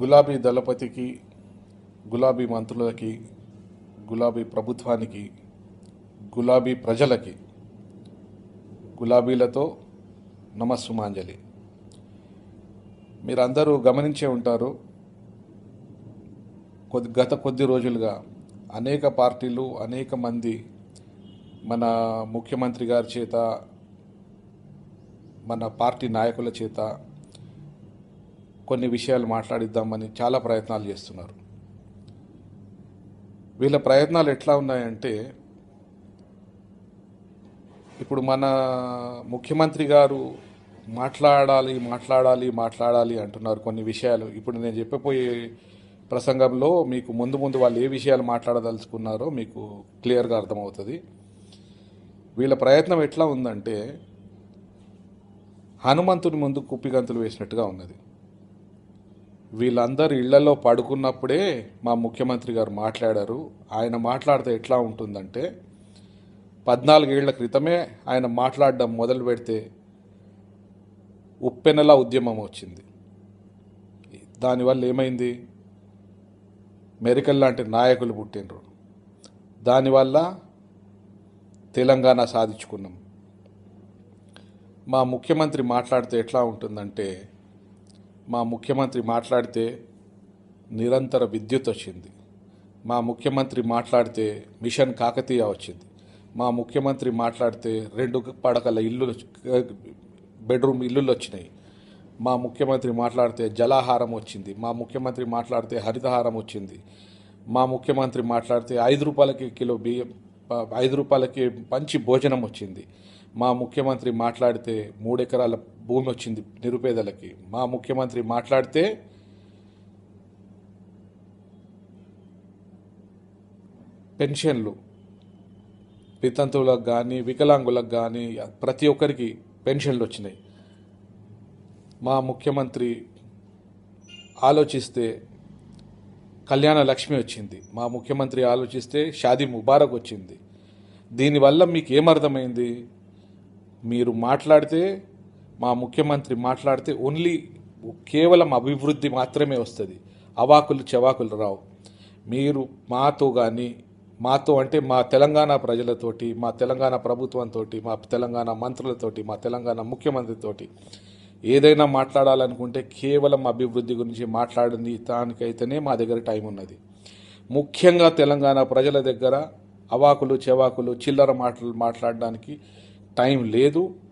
గులాబీ దళపతికి గులాబీ మంత్రులకి గులాబీ ప్రభుత్వానికి గులాబీ ప్రజలకి గులాబీలతో నమస్సుమాంజలి మీరందరూ గమనించే ఉంటారు కొద్ది గత కొద్ది రోజులుగా అనేక పార్టీలు అనేక మంది మన ముఖ్యమంత్రి గారి చేత మన పార్టీ నాయకుల చేత కొన్ని విషయాలు మాట్లాడిద్దామని చాలా ప్రయత్నాలు చేస్తున్నారు వీళ్ళ ప్రయత్నాలు ఎట్లా ఉన్నాయంటే ఇప్పుడు మన ముఖ్యమంత్రి గారు మాట్లాడాలి మాట్లాడాలి మాట్లాడాలి అంటున్నారు కొన్ని విషయాలు ఇప్పుడు నేను చెప్పబోయే ప్రసంగంలో మీకు ముందు ముందు వాళ్ళు ఏ విషయాలు మాట్లాడదలుచుకున్నారో మీకు క్లియర్గా అర్థమవుతుంది వీళ్ళ ప్రయత్నం ఎట్లా ఉందంటే హనుమంతుని ముందు కుప్పిగంతులు వేసినట్టుగా ఉన్నది వీళ్ళందరు ఇళ్లలో పడుకున్నప్పుడే మా ముఖ్యమంత్రి గారు మాట్లాడారు ఆయన మాట్లాడితే ఎట్లా ఉంటుందంటే పద్నాలుగేళ్ల క్రితమే ఆయన మాట్లాడడం మొదలు పెడితే ఉప్పెనల ఉద్యమం వచ్చింది దానివల్ల ఏమైంది మెరికల్ లాంటి నాయకులు పుట్టినరు దానివల్ల తెలంగాణ సాధించుకున్నాం మా ముఖ్యమంత్రి మాట్లాడితే ఎట్లా ఉంటుందంటే మా ముఖ్యమంత్రి మాట్లాడితే నిరంతర విద్యుత్ వచ్చింది మా ముఖ్యమంత్రి మాట్లాడితే మిషన్ కాకతీయ వచ్చింది మా ముఖ్యమంత్రి మాట్లాడితే రెండు పడకల ఇల్లు బెడ్రూమ్ ఇల్లులు వచ్చినాయి మా ముఖ్యమంత్రి మాట్లాడితే జలాహారం వచ్చింది మా ముఖ్యమంత్రి మాట్లాడితే హరితహారం వచ్చింది మా ముఖ్యమంత్రి మాట్లాడితే ఐదు రూపాయలకి కిలో బియ్యం ఐదు రూపాయలకి మంచి భోజనం వచ్చింది మా ముఖ్యమంత్రి మాట్లాడితే మూడెకరాల భూమి వచ్చింది నిరుపేదలకి మా ముఖ్యమంత్రి మాట్లాడితే పెన్షన్లు వితంతువులకు కానీ వికలాంగులకు కానీ ప్రతి ఒక్కరికి పెన్షన్లు వచ్చినాయి మా ముఖ్యమంత్రి ఆలోచిస్తే కళ్యాణ లక్ష్మి వచ్చింది మా ముఖ్యమంత్రి ఆలోచిస్తే షాదీ ముబారక్ వచ్చింది దీనివల్ల మీకు ఏమర్థమైంది మీరు మాట్లాడితే మా ముఖ్యమంత్రి మాట్లాడితే ఓన్లీ కేవలం అభివృద్ధి మాత్రమే వస్తుంది అవాకులు చెవాకులు రావు మీరు మాతో కానీ మాతో అంటే మా తెలంగాణ ప్రజలతోటి మా తెలంగాణ ప్రభుత్వంతో మా తెలంగాణ మంత్రులతోటి మా తెలంగాణ ముఖ్యమంత్రితోటి ఏదైనా మాట్లాడాలనుకుంటే కేవలం అభివృద్ధి గురించి మాట్లాడని దానికైతేనే మా దగ్గర టైం ఉన్నది ముఖ్యంగా తెలంగాణ ప్రజల దగ్గర అవాకులు చెవాకులు చిల్లర మాటలు మాట్లాడడానికి Time tá Ledo